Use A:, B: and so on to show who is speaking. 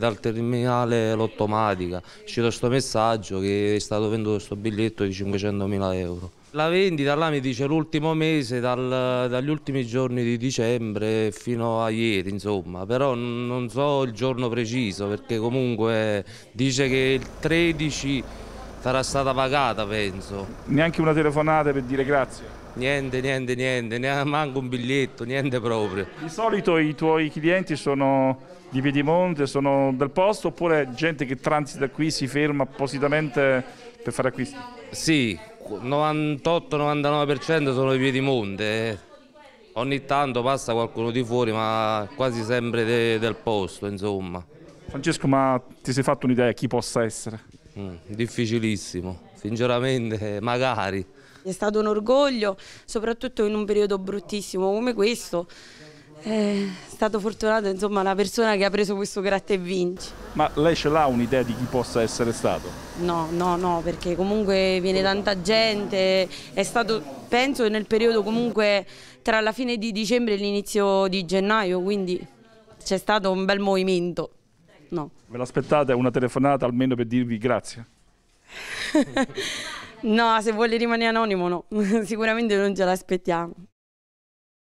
A: Dal terminale l'ottomatica è uscito questo messaggio che è stato venduto questo biglietto di 500.000 euro. La vendita là mi dice l'ultimo mese, dal, dagli ultimi giorni di dicembre fino a ieri, insomma, però non so il giorno preciso perché comunque dice che il 13 sarà stata pagata, penso.
B: Neanche una telefonata per dire grazie?
A: Niente, niente, niente, neanche un biglietto, niente proprio.
B: Di solito i tuoi clienti sono di Piedimonte, sono del posto oppure gente che transita qui si ferma appositamente per
A: fare acquisti? Sì, 98-99% sono di Piedimonte. Eh. Ogni tanto passa qualcuno di fuori, ma quasi sempre de del posto, insomma.
B: Francesco, ma ti sei fatto un'idea chi possa essere?
A: Mm, difficilissimo, sinceramente, magari.
C: È stato un orgoglio, soprattutto in un periodo bruttissimo come questo. È stato fortunato insomma, la persona che ha preso questo gratta e vinci.
B: Ma lei ce l'ha un'idea di chi possa essere stato?
C: No, no, no, perché comunque viene tanta gente, è stato penso nel periodo comunque tra la fine di dicembre e l'inizio di gennaio, quindi c'è stato un bel movimento. No.
B: Ve l'aspettate una telefonata almeno per dirvi grazie?
C: No, se vuole rimanere anonimo no, sicuramente non ce l'aspettiamo.